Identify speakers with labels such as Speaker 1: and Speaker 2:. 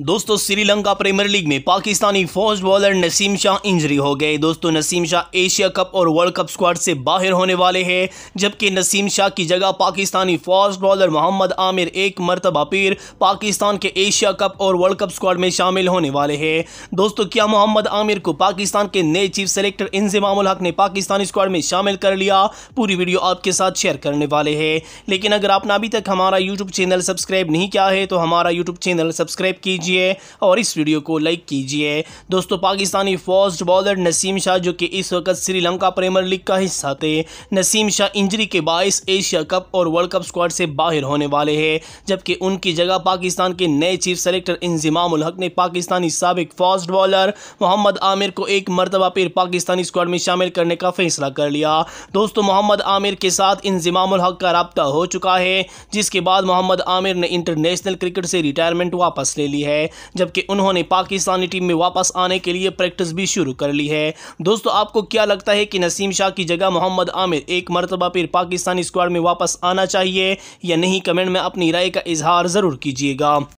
Speaker 1: दोस्तों Sri Lanka premier league में Pakistani fast bowler Naseem Shah injury हो गए दोस्तों नसीम शाह एशिया कप और वर्ल्ड कप स्क्वाड से बाहर होने वाले हैं जबकि नसीम शाह की जगह पाकिस्तानी फास्ट बॉलर मोहम्मद आमिर एक मरतबा पीर पाकिस्तान के एशिया कप और वर्ल्ड कप स्क्वाड में शामिल होने वाले हैं दोस्तों क्या मोहम्मद आमिर को पाकिस्तान के नए चीफ सेलेक्टर इंजमाम हक ने पाकिस्तानी स्क्वाड में शामिल कर लिया पूरी वीडियो आपके साथ शेयर करने वाले है लेकिन अगर आपने अभी तक हमारा यूट्यूब चैनल सब्सक्राइब नहीं किया है तो हमारा यूट्यूब चैनल सब्सक्राइब कीजिए कीजिए और इस वीडियो को लाइक कीजिए दोस्तों पाकिस्तानी फास्ट बॉलर नसीम शाह जो कि इस वक्त श्रीलंका प्रीमियर लीग का हिस्सा थे नसीम शाह इंजरी के बायस एशिया कप और वर्ल्ड कप स्क्वाड से बाहर होने वाले हैं जबकि उनकी जगह पाकिस्तान के नए चीफ सेलेक्टर इंजमाम हक ने पाकिस्तानी सबक फास्ट बॉलर मोहम्मद आमिर को एक मरतबा फिर पाकिस्तानी स्क्वाड में शामिल करने का फैसला कर लिया दोस्तों मोहम्मद आमिर के साथ इंजमाम हक का रबता हो चुका है जिसके बाद मोहम्मद आमिर ने इंटरनेशनल क्रिकेट से रिटायरमेंट वापस ले ली है है जबकि उन्होंने पाकिस्तानी टीम में वापस आने के लिए प्रैक्टिस भी शुरू कर ली है दोस्तों आपको क्या लगता है कि नसीम शाह की जगह मोहम्मद आमिर एक मरतबा फिर पाकिस्तानी स्क्वाड में वापस आना चाहिए या नहीं कमेंट में अपनी राय का इजहार ज़रूर कीजिएगा